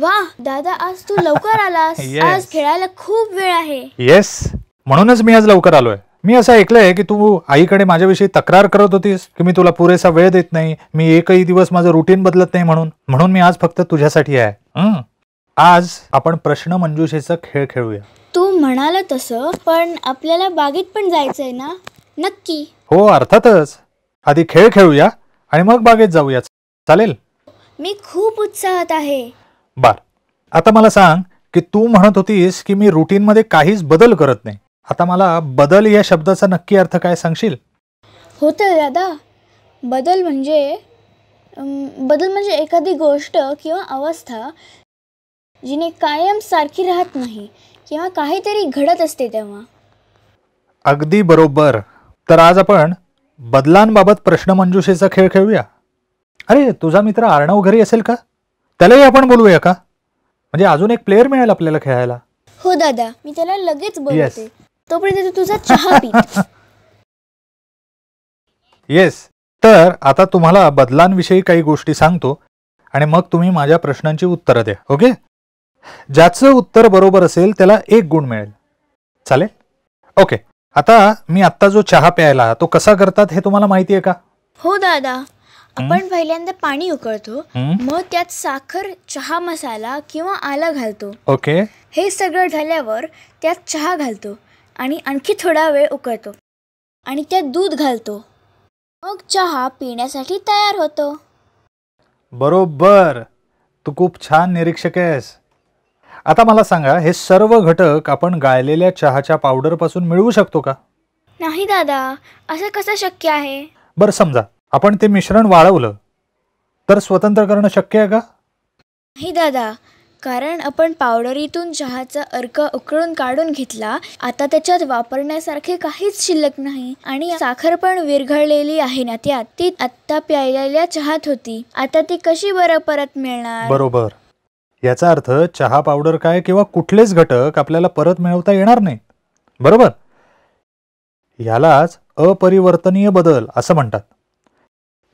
वा दादा आज तू लवकर आलास आज खेळायला खूप वेळ आहे येस म्हणूनच मी आज लवकर आलोय मी असं ऐकलंय की तू आईकडे माझ्याविषयी तक्रार करत होतीस की मी तुला पुरेसा वेळ देत नाही मी एकही दिवस माझं रुटीन बदलत नाही म्हणून म्हणून मी आज फक्त तुझ्यासाठी आहे आज आपण प्रश्न मंजुषेचा खेळ खेळूया तू म्हणाला तस पण आपल्याला बागेत पण जायचंय ना नक्की हो अर्थातच आधी खेळ खेळूया आणि मग बागेत जाऊया चालेल मी खूप उत्साहात आहे बर आता मला सांग की तू म्हणत होतीस की मी रुटीनमध्ये काहीच बदल करत नाही आता मला बदल या शब्दाचा नक्की अर्थ काय सांगशील होत दादा बदल म्हणजे बदल म्हणजे एखादी गोष्ट किंवा अवस्था जिने कायम सारखी राहत नाही किंवा काहीतरी घडत असते तेव्हा अगदी बरोबर तर आज आपण बदलांबाबत प्रश्नमंजुषेचा खेळ खेळूया अरे तुझा मित्र आर्णव घरी असेल का त्यालाही आपण बोलूया का म्हणजे अजून एक प्लेअर मिळेल आपल्याला खेळायला हो दादा मी त्याला लगेच बोलते तुझा चहा येस तर आता तुम्हाला बदलांविषयी काही गोष्टी सांगतो आणि मग तुम्ही माझ्या प्रश्नांची उत्तरं द्या ओके ज्याचं उत्तर बरोबर असेल त्याला एक गुण मिळेल चालेल ओके आता मी आत्ता जो चहा प्यायला तो कसा करतात हे तुम्हाला माहिती आहे का हो दादा आपण पहिल्यांदा पाणी उकळतो मग त्यात साखर चहा मसाला किंवा आला घालतो ओके हे सगळं झाल्यावर त्यात चहा घालतो आणि आणखी थोडा वेळ उकळतो आणि त्यात दूध घालतो मग चहा पिण्यासाठी तयार होतो बरोबर तू खूप छान निरीक्षक आहेस आता मला सांगा हे सर्व घटक आपण गाळलेल्या चहाच्या पावडर पासून मिळवू शकतो का नाही दादा असं कसं शक्य आहे बरं समजा आपण ते मिश्रण वाळवलं तर स्वतंत्र करणं शक्य आहे का नाही दादा कारण आपण पावडरीतून चहाचा अर्क उकळून काढून घेतला आता त्याच्यात वापरण्यासारखे काहीच शिल्लक नाही आणि साखर पण विरघळलेली आहे ना त्यात ती आत्ता प्यायलेल्या चहात होती आता ती कशी बरं परत मिळणार बरोबर याचा अर्थ चहा पावडर काय किंवा कुठलेच घटक आपल्याला परत मिळवता येणार नाही बरोबर यालाच अपरिवर्तनीय बदल असं म्हणतात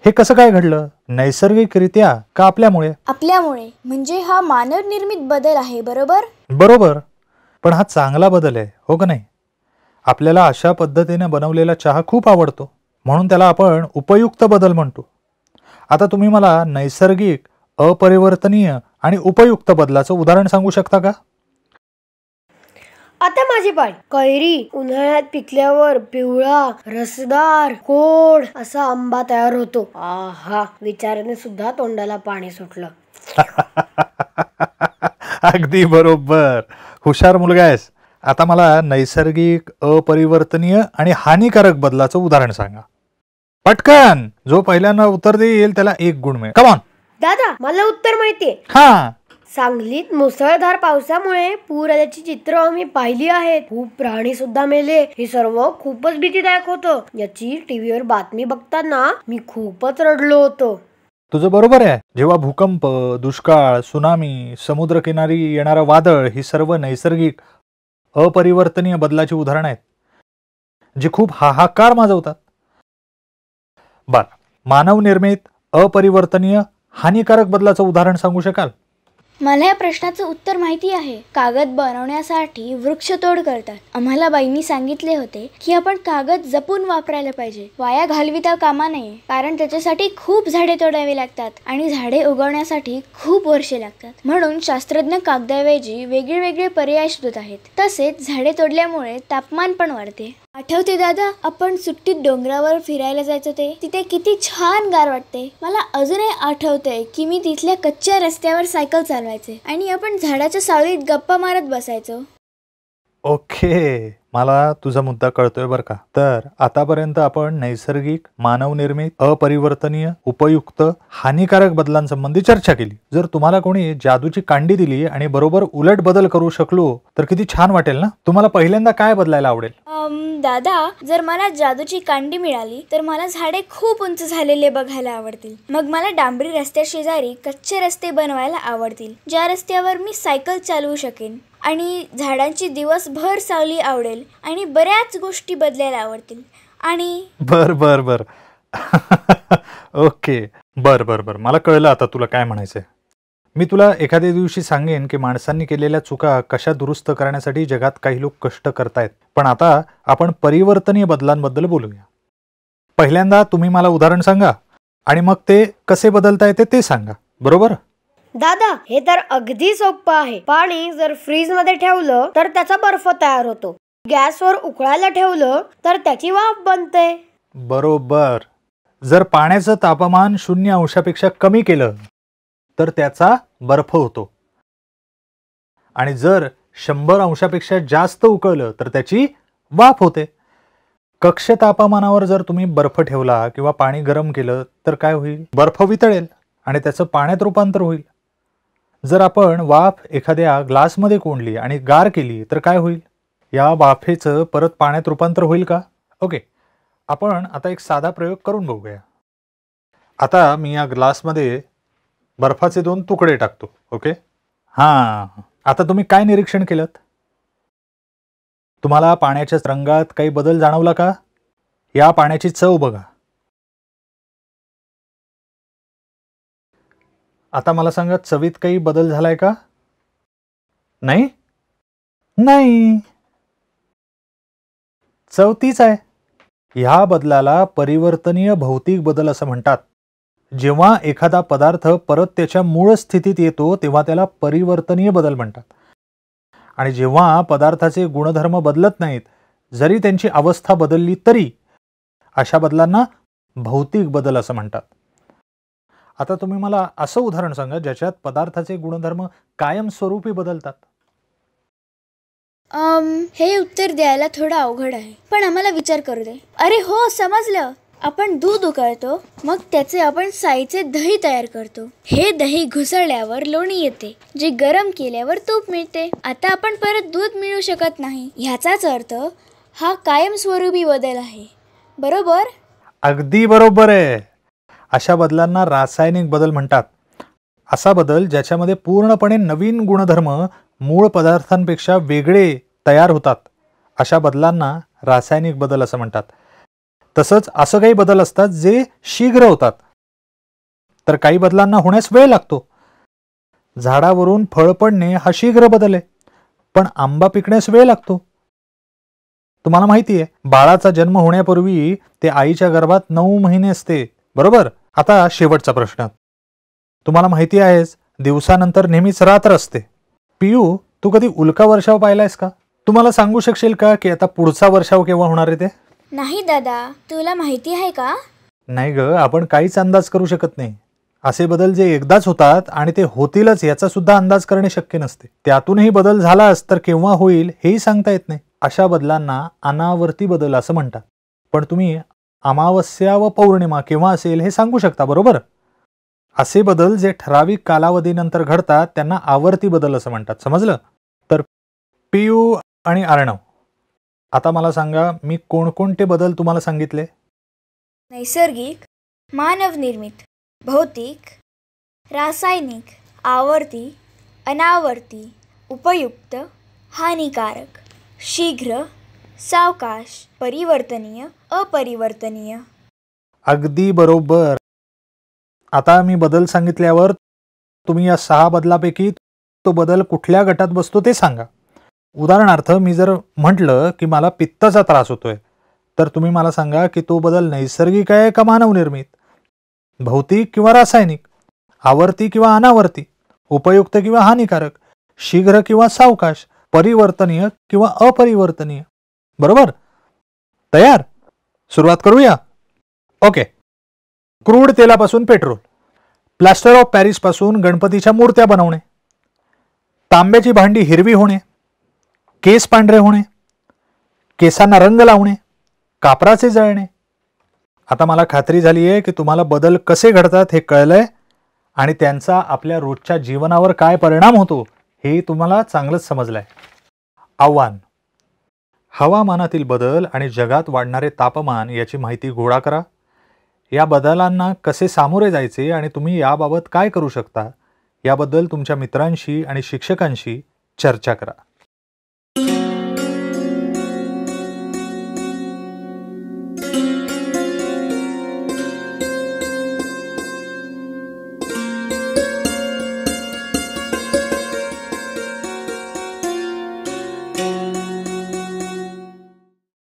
हे कसं काय घडलं नैसर्गिकरित्या का आपल्यामुळे आपल्यामुळे म्हणजे हा मानव निर्मित बदल आहे बरोबर बरोबर पण हा चांगला बदल आहे हो का नाही आपल्याला अशा पद्धतीने बनवलेला चहा खूप आवडतो म्हणून त्याला आपण उपयुक्त बदल म्हणतो आता तुम्ही मला नैसर्गिक अपरिवर्तनीय आणि उपयुक्त बदलाचं उदाहरण सांगू शकता का आता माझी पाय कैरी उन्हाळ्यात पिकल्यावर पिवळा रसदार गोड असा आंबा तयार होतो आहा विचाराने सुद्धा तोंडाला पाणी सुटलं अगदी बरोबर हुशार मुलगा आहेस आता मला नैसर्गिक अपरिवर्तनीय आणि हानिकारक बदलाचं उदाहरण सांगा पटकन जो पहिल्यांदा उत्तर देईल त्याला एक गुण मिळेल कमान दादा मला उत्तर माहितीये हा सांगलीत मुसळधार पावसामुळे पूर आल्याची चित्र आम्ही पाहिली आहेत खूप प्राणी सुद्धा मेले हे सर्व खूपच भीतीदायक होत याची टीव्हीवर बातमी बघताना मी खूपच रडलो होतो तुझं बरोबर आहे जेव्हा भूकंप दुष्काळ सुनामी समुद्रकिनारी येणारं वादळ ही सर्व नैसर्गिक अपरिवर्तनीय बदलाची उदाहरण आहेत जे खूप हाहाकार माजवतात बर मानवनिर्मित अपरिवर्तनीय हानिकारक बदलाचं उदाहरण सांगू शकाल मला या प्रश्नाचं उत्तर माहिती आहे कागद बनवण्यासाठी वृक्षतोड करतात आम्हाला बाईंनी सांगितले होते की आपण कागद जपून वापरायला पाहिजे वाया घालविता कामा नये कारण त्याच्यासाठी खूप झाडे तोडावी लागतात आणि झाडे उगवण्यासाठी खूप वर्षे लागतात म्हणून शास्त्रज्ञ कागदाऐवजी वेगळे वेगळे पर्याय शोधत आहेत तसेच झाडे तोडल्यामुळे तापमान पण वाढते आठवते दादा आपण सुट्टीत डोंगरावर फिरायला जायचो ते तिथे किती छान गार वाटते मला अजूनही आठवतंय की मी तिथल्या कच्च्या रस्त्यावर सायकल चालवायचे आणि आपण झाडाच्या सावलीत गप्पा मारत बसायचो ओके मला तुझा मुद्दा कळतोय बरं का तर आतापर्यंत आपण नैसर्गिक मानवनिर्मित अपरिवर्तनीय उपयुक्त हानिकारक बदलांसंबंधी चर्चा केली जर तुम्हाला कोणी जादूची कांडी दिली आणि बरोबर उलट बदल करू शकलो तर किती छान वाटेल ना तुम्हाला पहिल्यांदा काय बदलायला आवडेल दादा जर मला जादूची कांडी मिळाली तर मला झाडे खूप उंच झालेले बघायला आवडतील मग मला डांबरी रस्त्या शेजारी कच्चे रस्ते बनवायला आवडतील ज्या रस्त्यावर मी सायकल चालवू शकेन आणि झाडांची दिवसभर सावली आवडेल आणि बऱ्याच गोष्टी बदलायला आवडतील आणि बर बर बर ओके बर बर बर मला कळलं आता तुला काय म्हणायचंय मी तुला एखाद्या दिवशी सांगेन की माणसांनी केलेल्या चुका कशा दुरुस्त करण्यासाठी जगात काही लोक कष्ट करतायत पण आता आपण परिवर्तनीय बदलांबद्दल बोलूया पहिल्यांदा तुम्ही मला उदाहरण सांगा आणि मग ते कसे बदलता येते ते सांगा बरोबर दादा हे तर अगदी सोपं आहे पाणी जर फ्रीज मध्ये ठेवलं तर त्याचा बर्फ तयार होतो गॅसवर उकळायला ठेवलं तर त्याची वाफ बनते बरोबर जर पाण्याचं तापमान शून्य अंशापेक्षा कमी केलं तर त्याचा बर्फ होतो आणि जर शंभर अंशापेक्षा जास्त उकळलं तर त्याची वाफ होते कक्ष तापमानावर जर तुम्ही बर्फ ठेवला किंवा पाणी गरम केलं तर काय होईल बर्फ वितळेल आणि त्याचं पाण्यात रूपांतर होईल जर आपण वाफ एखाद्या ग्लासमध्ये कोंडली आणि गार केली तर काय होईल या वाफेचं परत पाण्यात रूपांतर होईल का ओके आपण आता एक साधा प्रयोग करून बघूया आता मी या ग्लासमध्ये बर्फाचे दोन तुकडे टाकतो ओके हां आता तुम्ही काय निरीक्षण केलं तुम्हाला पाण्याच्या रंगात काही बदल जाणवला का या पाण्याची चव बघा आता मला सांगा चवीत काही बदल झालाय का नाही नाही चव तीच आहे ह्या बदलाला परिवर्तनीय भौतिक बदल असं म्हणतात जेव्हा एखादा पदार्थ परत त्याच्या मूळ स्थितीत येतो तेव्हा त्याला परिवर्तनीय बदल म्हणतात आणि जेव्हा पदार्थाचे गुणधर्म बदलत नाहीत जरी त्यांची अवस्था बदलली तरी अशा बदलांना भौतिक बदल असं म्हणतात आता तुम्ही मला असं उदाहरण सांगा ज्याच्यात पदार्थाचे गुणधर्म कायमस्वरूपी बदलतात अम, हे उत्तर द्यायला थोडं अवघड आहे पण आम्हाला विचार करू दे अरे हो समजलं आपण दूध उकळतो मग त्याचे आपण साईचे दही तयार करतो हे दही घुसळल्यावर लोणी येते जे गरम केल्यावर तूप मिळते आता आपण परत दूध मिळू शकत नाही ह्याचाच अर्थ हा कायमस्वरूपी बदल आहे बरोबर अगदी बरोबर आहे अशा बदलांना रासायनिक बदल म्हणतात असा बदल ज्याच्यामध्ये पूर्णपणे नवीन गुणधर्म मूळ पदार्थांपेक्षा वेगळे तयार होतात अशा बदलांना रासायनिक बदल असं म्हणतात तसंच असं काही बदल असतात जे शीघ्र होतात तर काही बदलांना होण्यास वेळ लागतो झाडावरून फळ पडणे हा शीघ्र बदल आहे पण आंबा पिकण्यास वेळ लागतो तुम्हाला माहिती आहे बाळाचा जन्म होण्यापूर्वी ते आईच्या गर्भात नऊ महिने असते बरोबर आता शेवटचा प्रश्न तुम्हाला माहिती आहेच दिवसानंतर नेहमीच रात्र असते पियू तू कधी उल्का वर्षाव पाहिलायस का तुम्हाला सांगू शकशील का की आता पुढचा वर्षाव केव्हा होणार आहे ते नाही दादा तुला माहिती आहे का नाही ग आपण काहीच अंदाज करू शकत नाही असे बदल जे एकदाच होतात आणि ते होतीलच याचा सुद्धा अंदाज करणे शक्य नसते त्यातूनही बदल झालाच तर केव्हा होईल हेही सांगता येत नाही अशा बदलांना अनावर्ती बदल असं म्हणतात पण तुम्ही अमावस्या व पौर्णिमा केव्हा असेल हे सांगू शकता बरोबर असे बदल जे ठराविक कालावधीनंतर घडतात त्यांना आवर्ती बदल असं म्हणतात समजलं तर पीयू आणि अर्णव आता मला सांगा मी कोणकोणते बदल तुम्हाला सांगितले नैसर्गिक मानवनिर्मित भौतिक रासायनिक आवर्ती अनावर्ती उपयुक्त हानिकारक शीघ्र सावकाश परिवर्तनीय अपरिवर्तनीय अगदी बरोबर आता मी बदल सांगितल्यावर तुम्ही या सहा बदलापैकी तो बदल कुठल्या गटात बसतो ते सांगा उदाहरणार्थ मी जर म्हटलं की मला पित्ताचा त्रास होतोय तर तुम्ही मला सांगा की तो बदल नैसर्गिक आहे का मानवनिर्मित भौतिक किंवा रासायनिक आवर्ती किंवा अनावर्ती उपयुक्त किंवा हानिकारक शीघ्र किंवा सावकाश परिवर्तनीय किंवा अपरिवर्तनीय बरोबर तयार सुरुवात करूया ओके क्रूड तेलापासून पेट्रोल प्लास्टर ऑफ पॅरिसपासून गणपतीच्या मूर्त्या बनवणे तांब्याची भांडी हिरवी होणे केस पांढरे होणे केसांना रंग लावणे कापराचे जळणे आता मला खात्री झाली आहे की तुम्हाला बदल कसे घडतात हे कळलंय आणि त्यांचा आपल्या रोजच्या जीवनावर काय परिणाम होतो हे तुम्हाला चांगलंच समजलंय आहे आव्हान हवामानातील बदल आणि जगात वाढणारे तापमान याची माहिती गोळा करा या बदलांना कसे सामोरे जायचे आणि तुम्ही याबाबत काय करू शकता याबद्दल तुमच्या मित्रांशी आणि शिक्षकांशी चर्चा करा